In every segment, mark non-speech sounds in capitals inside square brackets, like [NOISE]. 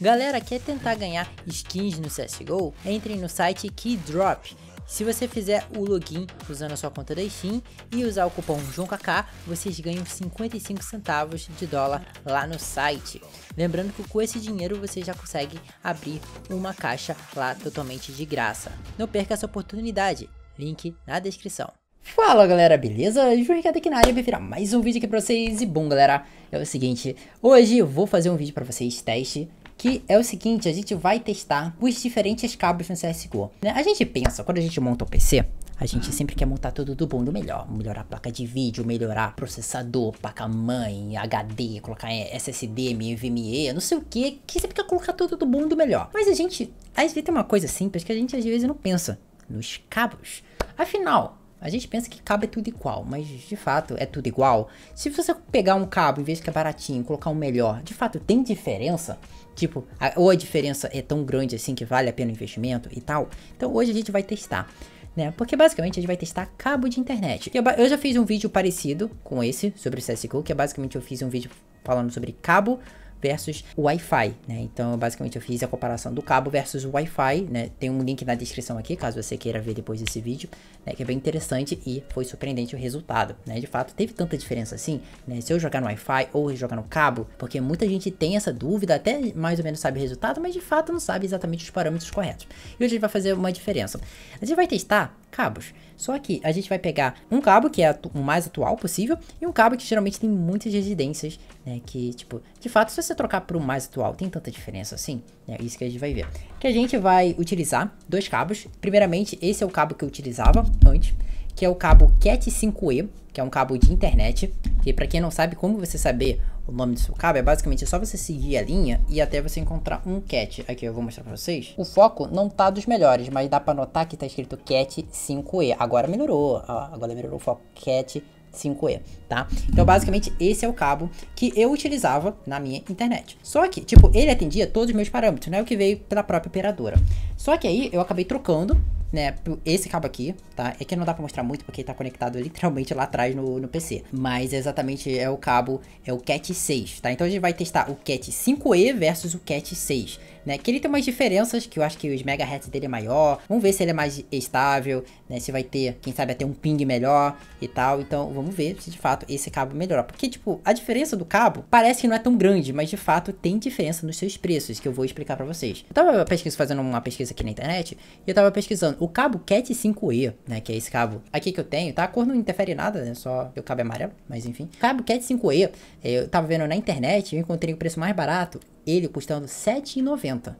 Galera, quer tentar ganhar skins no CSGO? Entrem no site Keydrop. Se você fizer o login usando a sua conta da Steam e usar o cupom JoãoKK, vocês ganham 55 centavos de dólar lá no site. Lembrando que com esse dinheiro você já consegue abrir uma caixa lá totalmente de graça. Não perca essa oportunidade, link na descrição. Fala galera, beleza? João Ricardo aqui na área, vai virar mais um vídeo aqui pra vocês. E bom galera, é o seguinte, hoje eu vou fazer um vídeo pra vocês, teste que é o seguinte, a gente vai testar os diferentes cabos no CSGO. Né? A gente pensa, quando a gente monta um PC, a gente sempre quer montar tudo do bom, do melhor. Melhorar a placa de vídeo, melhorar processador, placa-mãe, HD, colocar é, SSD, NVMe, não sei o que. Que sempre quer colocar tudo do bom, do melhor. Mas a gente, às vezes tem uma coisa simples que a gente às vezes não pensa. Nos cabos. Afinal, a gente pensa que cabo é tudo igual, mas de fato é tudo igual. Se você pegar um cabo em vez que é baratinho, colocar um melhor, de fato tem diferença? Tipo, a, ou a diferença é tão grande assim que vale a pena o investimento e tal? Então hoje a gente vai testar. Né? Porque basicamente a gente vai testar cabo de internet. Eu, é eu já fiz um vídeo parecido com esse sobre o CSGO, que é basicamente eu fiz um vídeo falando sobre cabo versus o Wi-Fi, né? Então, basicamente, eu fiz a comparação do cabo versus o Wi-Fi, né? Tem um link na descrição aqui, caso você queira ver depois desse vídeo, né? Que é bem interessante e foi surpreendente o resultado, né? De fato, teve tanta diferença assim, né? Se eu jogar no Wi-Fi ou jogar no cabo, porque muita gente tem essa dúvida, até mais ou menos sabe o resultado, mas de fato não sabe exatamente os parâmetros corretos. E hoje a gente vai fazer uma diferença. A gente vai testar cabos. Só que a gente vai pegar um cabo que é o mais atual possível e um cabo que geralmente tem muitas residências, né? Que, tipo, de fato, se você trocar para o mais atual, tem tanta diferença assim, né, é Isso que a gente vai ver. Que a gente vai utilizar dois cabos. Primeiramente, esse é o cabo que eu utilizava antes, que é o cabo Cat 5E, que é um cabo de internet. E para quem não sabe, como você saber o nome do seu cabo, é basicamente só você seguir a linha e até você encontrar um cat. Aqui eu vou mostrar pra vocês. O foco não tá dos melhores, mas dá pra notar que tá escrito cat 5e. Agora melhorou, ó, agora melhorou o foco cat 5E, tá? Então, basicamente, esse é o cabo que eu utilizava na minha internet. Só que, tipo, ele atendia todos os meus parâmetros, né? O que veio pela própria operadora. Só que aí, eu acabei trocando né, esse cabo aqui, tá? É que não dá pra mostrar muito porque ele tá conectado literalmente lá atrás no, no PC. Mas é exatamente é o cabo, é o Cat 6, tá? Então a gente vai testar o Cat 5E versus o Cat 6 né? Que ele tem umas diferenças, que eu acho que os megahertz dele é maior. Vamos ver se ele é mais estável, né? Se vai ter, quem sabe, até um ping melhor e tal. Então, vamos ver se de fato esse cabo melhorar. Porque, tipo, a diferença do cabo parece que não é tão grande, mas de fato tem diferença nos seus preços, que eu vou explicar para vocês. Eu tava pesquisando, fazendo uma pesquisa aqui na internet, e eu tava pesquisando o cabo CAT 5E, né? Que é esse cabo aqui que eu tenho, tá? A cor não interfere em nada, né? Só que o cabo é amarelo, mas enfim. Cabo CAT 5E, eu tava vendo na internet, eu encontrei o preço mais barato, ele custando R$ 7,90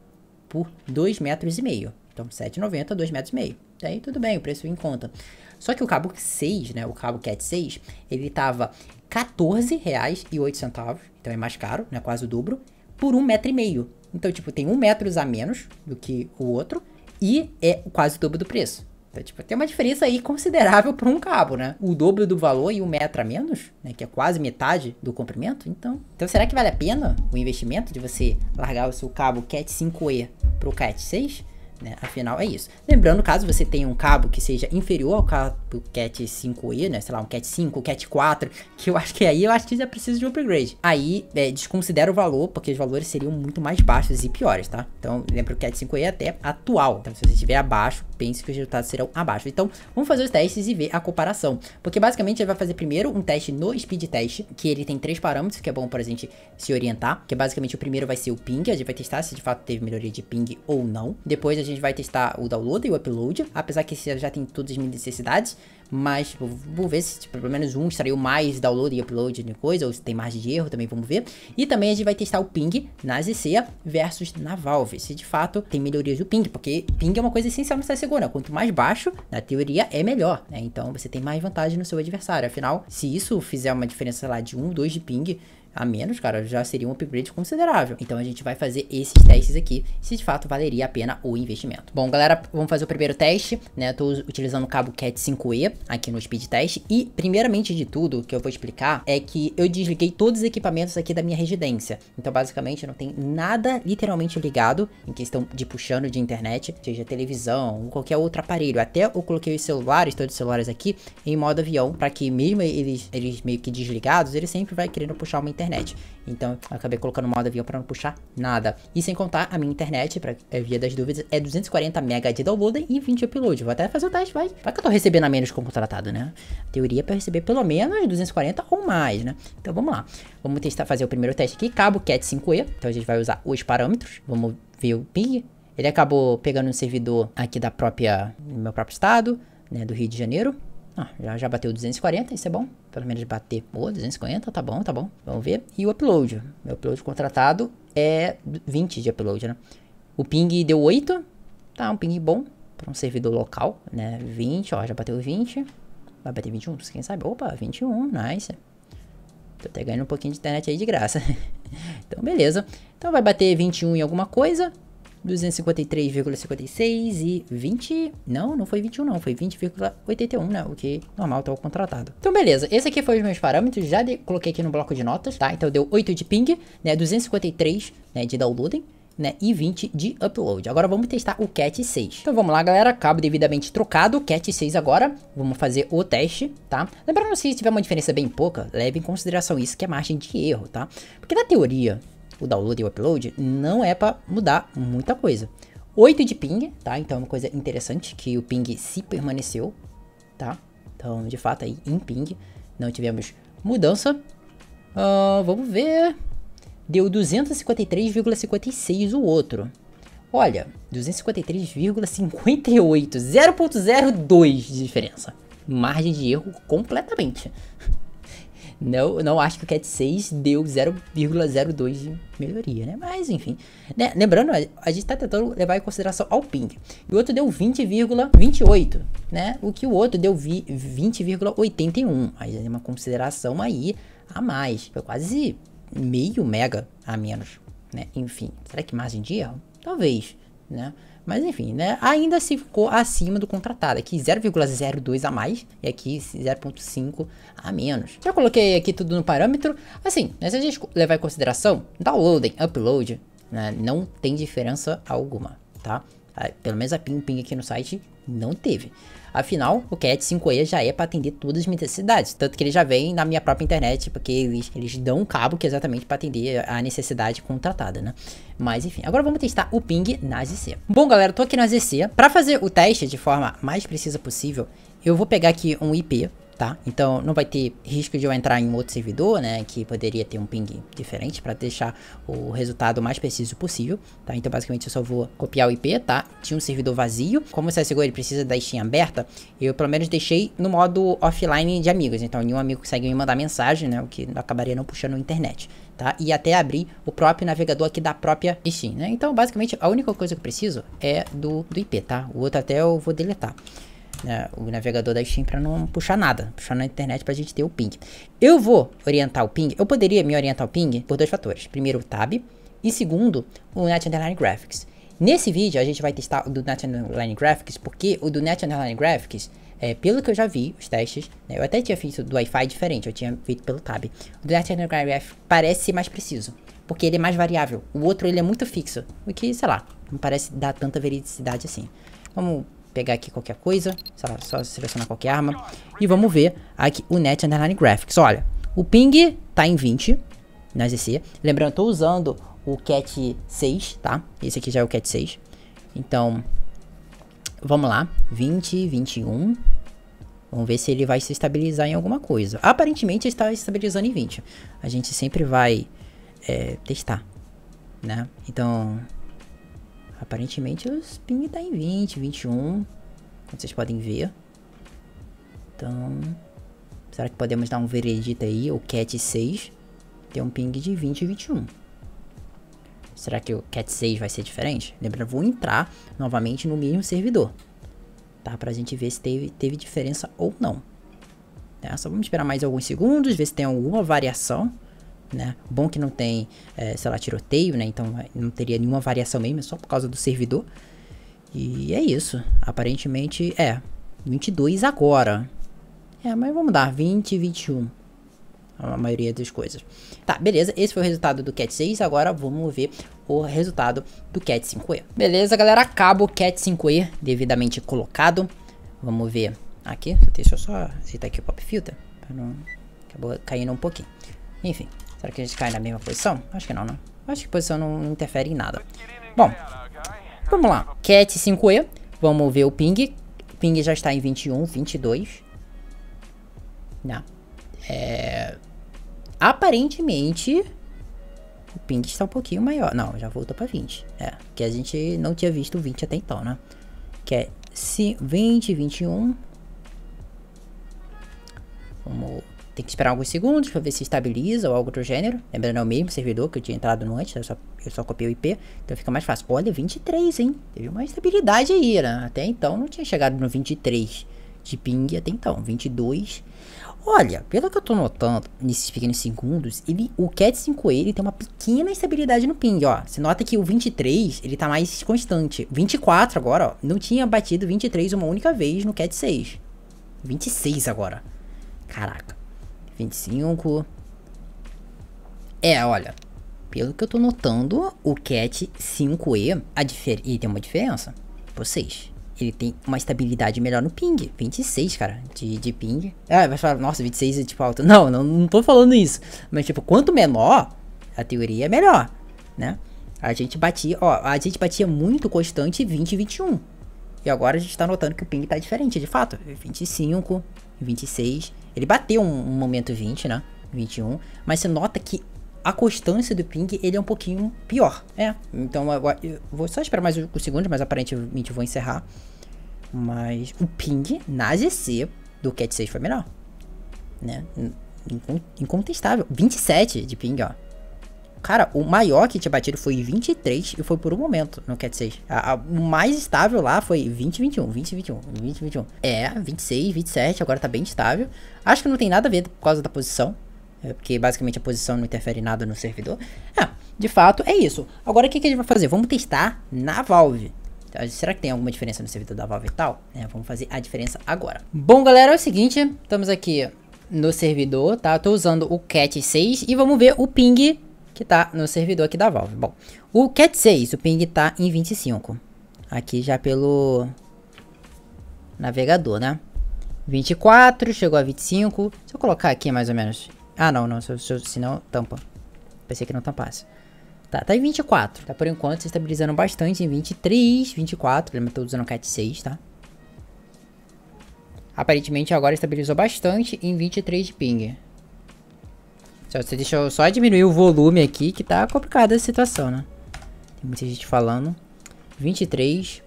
por 2,5 metros e meio. Então 7,90, 2,5 metros e meio. Aí tudo bem, o preço em conta. Só que o cabo 6, né, o cabo Cat 6, ele estava R$ 14,08. então é mais caro, né, quase o dobro, por 1,5 metro e meio. Então, tipo, tem 1 metro a menos do que o outro e é quase o dobro do preço. Então, tipo, tem uma diferença aí considerável para um cabo, né? O dobro do valor e um metro a menos, né? Que é quase metade do comprimento. Então, então será que vale a pena o investimento de você largar o seu cabo Cat 5e para o Cat 6? né? Afinal, é isso. Lembrando, caso você tenha um cabo que seja inferior ao cabo Cat 5e, né? Sei lá, um Cat 5, Cat 4, que eu acho que aí eu acho que já precisa de um upgrade. Aí, é, desconsidera o valor, porque os valores seriam muito mais baixos e piores, tá? Então, lembra o Cat 5e é até atual. Então, se você estiver abaixo, pense que os resultados serão abaixo. Então, vamos fazer os testes e ver a comparação. Porque, basicamente, ele vai fazer primeiro um teste no Speed Test, que ele tem três parâmetros, que é bom pra gente se orientar. Que, basicamente, o primeiro vai ser o ping, a gente vai testar se de fato teve melhoria de ping ou não. Depois, a gente gente vai testar o download e o upload, apesar que esse já tem todas as minhas necessidades, mas tipo, vou ver se tipo, pelo menos um extraiu mais download e upload de coisa, ou se tem margem de erro também, vamos ver. E também a gente vai testar o ping na ZC versus na Valve, se de fato tem melhorias do ping, porque ping é uma coisa essencial no CSGO, né? Quanto mais baixo, na teoria, é melhor, né? Então você tem mais vantagem no seu adversário, afinal, se isso fizer uma diferença, lá, de um, dois de ping, a menos, cara, já seria um upgrade considerável. Então a gente vai fazer esses testes aqui, se de fato valeria a pena o investimento. Bom, galera, vamos fazer o primeiro teste, né? Eu tô utilizando o cabo CAT 5E aqui no speed test e primeiramente de tudo que eu vou explicar é que eu desliguei todos os equipamentos aqui da minha residência. Então basicamente não tem nada literalmente ligado em questão de puxando de internet, seja televisão ou qualquer outro aparelho. Até eu coloquei os celulares, todos os celulares aqui em modo avião, para que mesmo eles, eles meio que desligados, ele sempre vai querendo puxar uma internet internet. Então acabei colocando modo avião para não puxar nada. E sem contar a minha internet, para é, via das dúvidas, é 240 MB de download e 20 upload. Vou até fazer o teste, vai. Vai que eu tô recebendo a menos como contratado, né? A teoria é para receber pelo menos 240 ou mais, né? Então vamos lá. Vamos testar fazer o primeiro teste aqui, cabo cat 5e. Então a gente vai usar os parâmetros. Vamos ver o ping. Ele acabou pegando um servidor aqui da própria, do meu próprio estado, né, do Rio de Janeiro. Ah, já, já bateu 240, isso é bom. Pelo menos bater. Pô, 250, tá bom, tá bom. Vamos ver. E o upload. Meu upload contratado é 20 de upload, né? O ping deu 8. Tá, um ping bom Pra um servidor local, né? 20, ó, já bateu 20. Vai bater 21, quem sabe? Opa, 21, nice. Tô até ganhando um pouquinho de internet aí de graça. [LAUGHS] então, beleza. Então vai bater 21 em alguma coisa. 253,56 e 20... Não, não foi 21 não, foi 20,81, né? O que normal, tá o contratado. Então beleza, esse aqui foi os meus parâmetros, já de... coloquei aqui no bloco de notas, tá? Então deu 8 de ping, né? 253 né, de downloading. Né, e 20 de upload. Agora vamos testar o Cat 6. Então vamos lá, galera. Cabo devidamente trocado, Cat 6 agora. Vamos fazer o teste, tá? Lembrando, se tiver uma diferença bem pouca, leve em consideração isso, que é margem de erro, tá? Porque na teoria, o download e o upload, não é para mudar muita coisa. 8 de ping, tá? Então é uma coisa interessante que o ping se permaneceu, tá? Então, de fato, aí em ping não tivemos mudança. Uh, vamos ver. Deu 253,56 o outro. Olha, 253,58, 0.02 de diferença. Margem de erro completamente. Não, não acho que o Cat 6 deu 0,02 de melhoria, né? Mas, enfim. Né? Lembrando, a gente está tentando levar em consideração ao ping. E o outro deu 20,28, né? O que o outro deu 20,81. Aí é uma consideração aí a mais. Foi quase meio mega a menos, né? Enfim, será que margem de erro? Talvez, né? Mas enfim, né? Ainda se ficou acima do contratado. Aqui 0,02 a mais e aqui 0,5 a menos. Já coloquei aqui tudo no parâmetro. Assim, né, se a gente levar em consideração, downloading, upload, né, não tem diferença alguma, tá? Ah, pelo menos a ping-ping aqui no site não teve. Afinal, o Cat 5e já é para atender todas as minhas necessidades, tanto que ele já vem na minha própria internet, porque eles, eles dão um cabo que é exatamente para atender a necessidade contratada, né? Mas enfim, agora vamos testar o ping na ZC. Bom galera, eu tô aqui na ZC. Para fazer o teste de forma mais precisa possível, eu vou pegar aqui um IP tá? Então não vai ter risco de eu entrar em outro servidor, né? Que poderia ter um ping diferente para deixar o resultado mais preciso possível, tá? Então basicamente eu só vou copiar o IP, tá? Tinha um servidor vazio, como o CSGO ele precisa da Steam aberta, eu pelo menos deixei no modo offline de amigos, então nenhum amigo consegue me mandar mensagem, né? O que acabaria não puxando a internet, tá? E até abrir o próprio navegador aqui da própria Steam, né? Então basicamente a única coisa que eu preciso é do, do IP, tá? O outro até eu vou deletar né, o navegador da Steam para não puxar nada, puxar na internet para a gente ter o ping. Eu vou orientar o ping, eu poderia me orientar o ping por dois fatores. Primeiro, o tab e segundo, o Net Underline Graphics. Nesse vídeo a gente vai testar o do Net Underline Graphics, porque o do Net Underline Graphics, é, pelo que eu já vi, os testes, né, eu até tinha feito do Wi-Fi diferente, eu tinha feito pelo tab. O do Net Underline Graphics parece ser mais preciso, porque ele é mais variável. O outro ele é muito fixo, o que, sei lá, não parece dar tanta veridicidade assim. Vamos pegar aqui qualquer coisa, sei lá, só selecionar qualquer arma. E vamos ver aqui o Net Underline Graphics. Olha, o ping tá em 20 na ZC. Lembrando, eu tô usando o Cat 6, tá? Esse aqui já é o Cat 6. Então, vamos lá. 20, 21. Vamos ver se ele vai se estabilizar em alguma coisa. Aparentemente ele está estabilizando em 20. A gente sempre vai é, testar, né? Então, Aparentemente o ping tá em 20, 21, como vocês podem ver. Então, será que podemos dar um veredito aí, o cat 6 tem um ping de 20 e 21. Será que o cat 6 vai ser diferente? Lembra, vou entrar novamente no mesmo servidor, tá? Pra gente ver se teve, teve diferença ou não. Tá? Só vamos esperar mais alguns segundos, ver se tem alguma variação né? Bom que não tem, é, sei lá, tiroteio, né? Então não teria nenhuma variação mesmo, é só por causa do servidor. E é isso. Aparentemente é 22 agora. É, mas vamos dar 20 e 21. A maioria das coisas. Tá, beleza. Esse foi o resultado do Cat 6. Agora vamos ver o resultado do Cat 5E. Beleza, galera. Acaba o Cat 5E devidamente colocado. Vamos ver aqui. Deixa eu só aceitar aqui o Pop Filter. Pra não... Acabou caindo um pouquinho. Enfim. Será que a gente cai na mesma posição? Acho que não, né? Acho que posição não interfere em nada. Bom, vamos lá. Cat 5E. Vamos ver o ping. O ping já está em 21, 22. Não. É... Aparentemente... O ping está um pouquinho maior. Não, já voltou para 20. É, que a gente não tinha visto 20 até então, né? Que é 20, 21. Vamos tem que esperar alguns segundos para ver se estabiliza ou algo do gênero. Lembrando, é o mesmo servidor que eu tinha entrado no antes, eu só, eu só copiei o IP, então fica mais fácil. Olha, 23, hein? Teve uma estabilidade aí, né? Até então não tinha chegado no 23 de ping até então, 22. Olha, pelo que eu tô notando, nesses pequenos segundos, ele, o Cat 5 ele tem uma pequena estabilidade no ping, ó. Você nota que o 23, ele tá mais constante. 24 agora, ó, não tinha batido 23 uma única vez no Cat 6. 26 agora. Caraca. 25. É, olha. Pelo que eu tô notando, o CAT 5E a ele tem uma diferença. Por Ele tem uma estabilidade melhor no ping. 26, cara, de, de ping. Ah, vai falar, nossa, 26 é tipo alto. Não, não, não tô falando isso. Mas, tipo, quanto menor, a teoria é melhor, né? A gente batia, ó, a gente batia muito constante 20 e 21. E agora a gente tá notando que o ping tá diferente, de fato. 25, 26 ele bateu um, um momento 20, né? 21. Mas você nota que a constância do ping ele é um pouquinho pior. É, então agora eu vou só esperar mais uns segundos, mas aparentemente vou encerrar. Mas o ping na GC do Cat 6 foi melhor, né? Incontestável, 27 de ping, ó. Cara, o maior que tinha batido foi 23 e foi por um momento no Cat 6. A, a, o mais estável lá foi 20, 21, 20, 21, 20, 21. É, 26, 27, agora tá bem estável. Acho que não tem nada a ver por causa da posição. É, porque basicamente a posição não interfere em nada no servidor. É, de fato é isso. Agora o que, que a gente vai fazer? Vamos testar na Valve. Ah, será que tem alguma diferença no servidor da Valve e tal? É, vamos fazer a diferença agora. Bom, galera, é o seguinte. Estamos aqui no servidor, tá? Estou usando o Cat 6 e vamos ver o ping que está no servidor aqui da Valve. Bom, o Cat 6, o ping está em 25. Aqui já pelo navegador, né? 24, chegou a 25. Se eu colocar aqui mais ou menos. Ah, não, não, se, se, se não, tampa. Pensei que não tampasse. Tá, tá em 24. Tá por enquanto se estabilizando bastante em 23, 24. Lembra que eu tô usando o Cat 6, tá? Aparentemente agora estabilizou bastante em 23 de ping você deixa eu só diminuir o volume aqui, que tá complicada a situação, né? Tem muita gente falando. 23.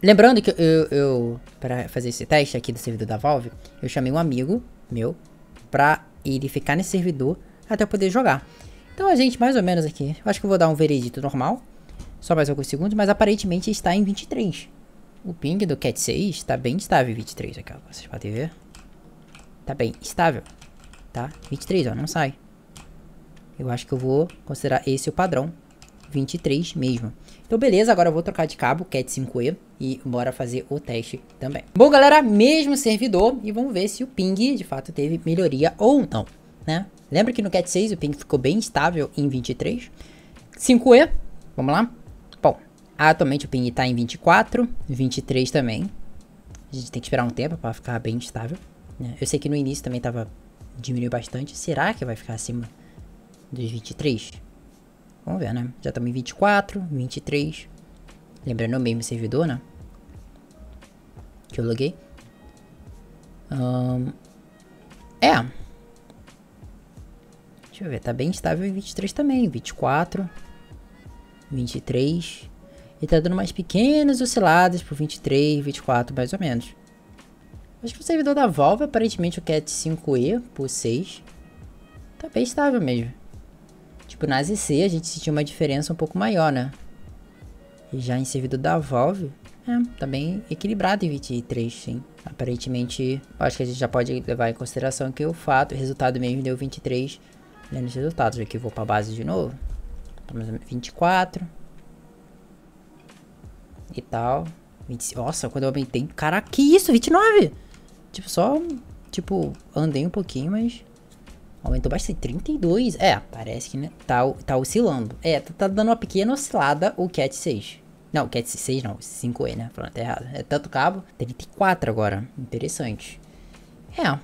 Lembrando que eu, eu para fazer esse teste aqui do servidor da Valve, eu chamei um amigo meu pra ele ficar nesse servidor até eu poder jogar. Então a gente, mais ou menos aqui, eu acho que eu vou dar um veredito normal, só mais alguns segundos, mas aparentemente está em 23. O ping do Cat 6 está bem estável em 23 aqui, vocês podem ver. Tá bem estável tá? 23, ó, não sai. Eu acho que eu vou considerar esse o padrão. 23 mesmo. Então beleza, agora eu vou trocar de cabo, CAT 5E, é e bora fazer o teste também. Bom galera, mesmo servidor, e vamos ver se o ping de fato teve melhoria ou não, né? Lembra que no CAT 6 o ping ficou bem estável em 23? 5E, vamos lá? Bom, atualmente o ping está em 24, 23 também. A gente tem que esperar um tempo para ficar bem estável. Né? Eu sei que no início também tava diminuiu bastante. Será que vai ficar acima dos 23? Vamos ver, né? Já estamos em 24, 23. Lembrando o mesmo servidor, né? Que eu loguei. Um, é. Deixa eu ver, tá bem estável em 23 também. 24, 23. E tá dando umas pequenas osciladas por 23, 24, mais ou menos. Acho que o servidor da Valve, aparentemente, o Cat 5E por 6. Tá bem estável mesmo. Tipo, na EC a gente sentiu uma diferença um pouco maior, né? E já em servidor da Valve, é, tá bem equilibrado em 23, sim. Aparentemente, acho que a gente já pode levar em consideração que o fato, o resultado mesmo deu 23 né, nos resultados. Aqui eu vou pra base de novo. Tá Estamos 24. E tal. 20, nossa, quando eu aumentei. Caraca, que isso? 29! Tipo, só, tipo, andei um pouquinho, mas aumentou bastante. 32, é, parece que né, tá, tá oscilando. É, tá, tá dando uma pequena oscilada o Cat 6. Não, o Cat 6 não, 5E, né? Falando até errado. É tanto cabo, 34 agora. Interessante. É,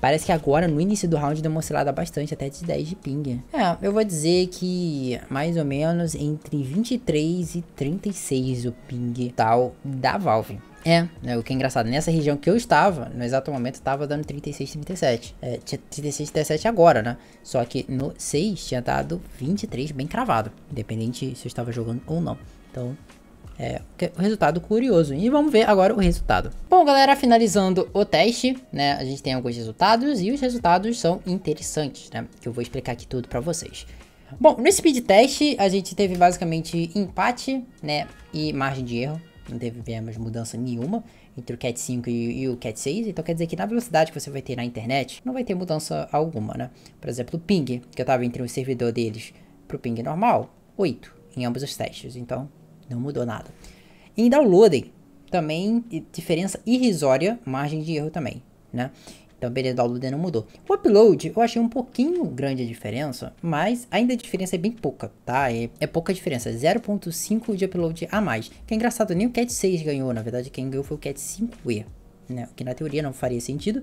Parece que agora, no início do round, deu uma oscilada bastante, até de 10 de ping. É, eu vou dizer que mais ou menos entre 23 e 36 o ping tal da Valve. É, né, o que é engraçado, nessa região que eu estava, no exato momento, estava dando 36, 37. É, tinha 36, 37 agora, né? Só que no 6 tinha dado 23 bem cravado, independente se eu estava jogando ou não. Então, é, o resultado curioso. E vamos ver agora o resultado. Bom, galera, finalizando o teste, né? A gente tem alguns resultados e os resultados são interessantes, né? Que eu vou explicar aqui tudo para vocês. Bom, no speed test a gente teve basicamente empate, né? E margem de erro não tivemos mudança nenhuma entre o Cat 5 e, e, o Cat 6, então quer dizer que na velocidade que você vai ter na internet, não vai ter mudança alguma, né? Por exemplo, o ping, que eu tava entre o servidor deles pro ping normal, 8 em ambos os testes, então não mudou nada. Em downloading, também diferença irrisória, margem de erro também, né? Então, beleza, o download não mudou. O upload, eu achei um pouquinho grande a diferença, mas ainda a diferença é bem pouca, tá? É, é pouca diferença, 0.5 de upload a mais. Que é engraçado, nem o Cat 6 ganhou, na verdade, quem ganhou foi o Cat 5e, né? O que na teoria não faria sentido,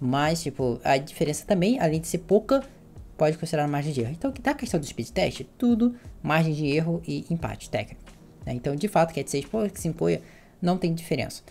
mas, tipo, a diferença também, além de ser pouca, pode considerar margem de erro. Então, que tá da questão do speed test, tudo margem de erro e empate técnico. Né? Então, de fato, Cat 6 por 5e não tem diferença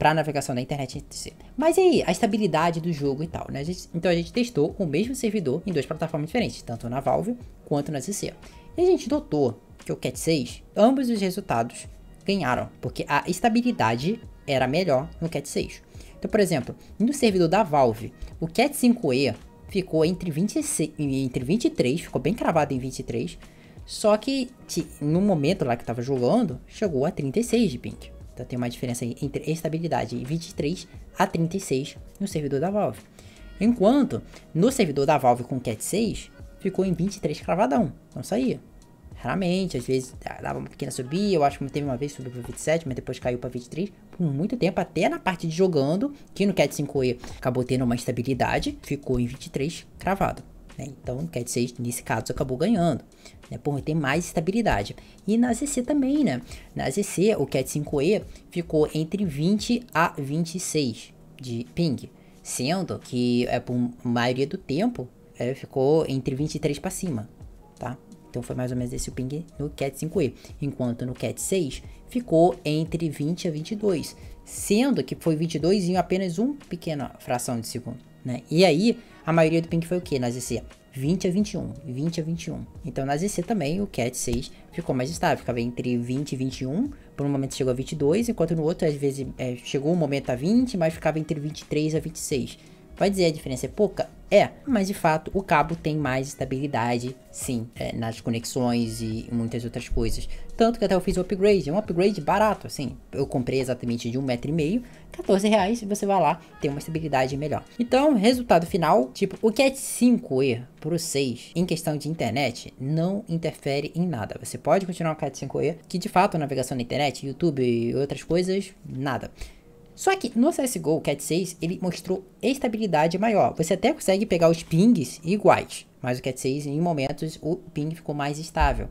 para navegação na internet, etc. Mas e aí, a estabilidade do jogo e tal, né? A gente, então a gente testou o mesmo servidor em duas plataformas diferentes, tanto na Valve quanto na CC. E a gente notou que o Cat 6, ambos os resultados ganharam, porque a estabilidade era melhor no Cat 6. Então, por exemplo, no servidor da Valve, o Cat 5e ficou entre, 26, entre 23, ficou bem cravado em 23, só que no momento lá que estava jogando, chegou a 36 de ping. Então tem uma diferença entre estabilidade de 23 a 36 no servidor da Valve. Enquanto no servidor da Valve com Cat 6 ficou em 23 cravadão, não saía. Raramente, às vezes dava uma pequena subida, eu acho que teve uma vez subiu para 27, mas depois caiu para 23 por muito tempo, até na parte de jogando, que no Cat 5E acabou tendo uma estabilidade, ficou em 23 cravado. Né? Então, quer dizer, nesse caso você acabou ganhando, né? por ter mais estabilidade. E na ZC também, né? Na ZC, o Cat 5E ficou entre 20 a 26 de ping, sendo que é por maioria do tempo é, ficou entre 23 para cima, tá? Então foi mais ou menos esse o ping no Cat 5e, enquanto no Cat 6 ficou entre 20 a 22, sendo que foi 22 em apenas uma pequena fração de segundo, né? E aí a maioria do Pink foi o que nas ZC? 20 a 21, 20 a 21. Então nas ZC também o CAT 6 ficou mais estável, ficava entre 20 e 21, por um momento chegou a 22, enquanto no outro às vezes é, chegou um momento a 20, mas ficava entre 23 a 26. Vai dizer a diferença é pouca? É, mas de fato o cabo tem mais estabilidade, sim, é, nas conexões e muitas outras coisas. Tanto que até eu fiz o um upgrade, é um upgrade barato, assim. Eu comprei exatamente de um metro e meio, 14 reais, e você vai lá, tem uma estabilidade melhor. Então, resultado final, tipo, o Cat 5e é Pro 6, em questão de internet, não interfere em nada. Você pode continuar o Cat 5e, que de fato a navegação na internet, YouTube e outras coisas, nada. Só que no CSGO, o Cat 6, ele mostrou estabilidade maior. Você até consegue pegar os pings iguais, mas o Cat 6, em momentos, o ping ficou mais estável.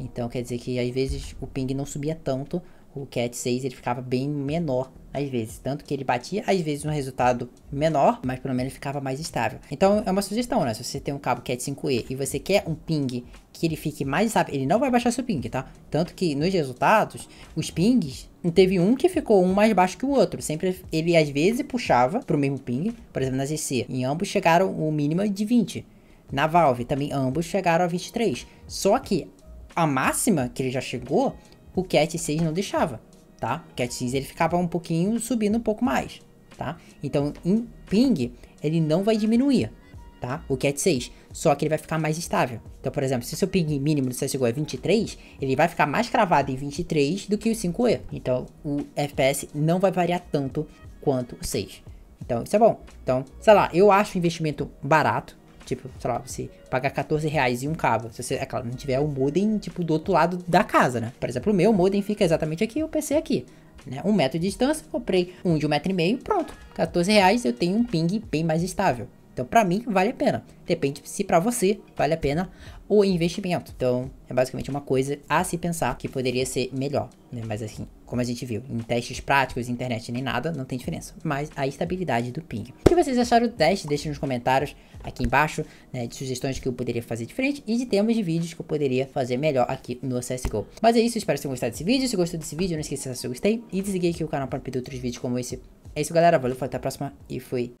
Então quer dizer que às vezes o ping não subia tanto, o Cat 6 ele ficava bem menor às vezes. Tanto que ele batia, às vezes, um resultado menor, mas pelo menos ficava mais estável. Então é uma sugestão, né? Se você tem um cabo Cat 5e é e você quer um ping que ele fique mais estável, ele não vai baixar seu ping, tá? Tanto que nos resultados, os pings teve um que ficou um mais baixo que o outro. Sempre ele às vezes puxava pro mesmo ping, por exemplo, na GC. Em ambos chegaram o mínimo de 20. Na Valve também ambos chegaram a 23. Só que a máxima que ele já chegou, o Cat 6 não deixava tá? O cat cinza ele ficava um pouquinho subindo um pouco mais, tá? Então em ping ele não vai diminuir, tá? O cat 6, só que ele vai ficar mais estável. Então, por exemplo, se o seu ping mínimo do CSGO é 23, ele vai ficar mais cravado em 23 do que o 5E. Então, o FPS não vai variar tanto quanto o 6. Então, isso é bom. Então, sei lá, eu acho o investimento barato, Tipo, sei lá, você pagar 14 reais em um cabo. Se você, é claro, não tiver o modem, tipo, do outro lado da casa, né? Por exemplo, o meu modem fica exatamente aqui e o PC aqui. Né? Um metro de distância, comprei um de um metro e meio, pronto. 14 reais eu tenho um ping bem mais estável. Então, para mim, vale a pena. Depende se para você vale a pena o investimento. Então, é basicamente uma coisa a se pensar que poderia ser melhor. Né? Mas assim, como a gente viu, em testes práticos, internet nem nada, não tem diferença. Mas a estabilidade do ping. O que vocês acharam do teste? Deixem nos comentários aqui embaixo, né, de sugestões que eu poderia fazer diferente e de temas de vídeos que eu poderia fazer melhor aqui no CSGO. Mas é isso, espero que tenham gostado desse vídeo. Se gostou desse vídeo, não esqueça de deixar seu gostei e de seguir aqui o canal para pedir outros vídeos como esse. É isso, galera. Valeu, até a próxima e fui.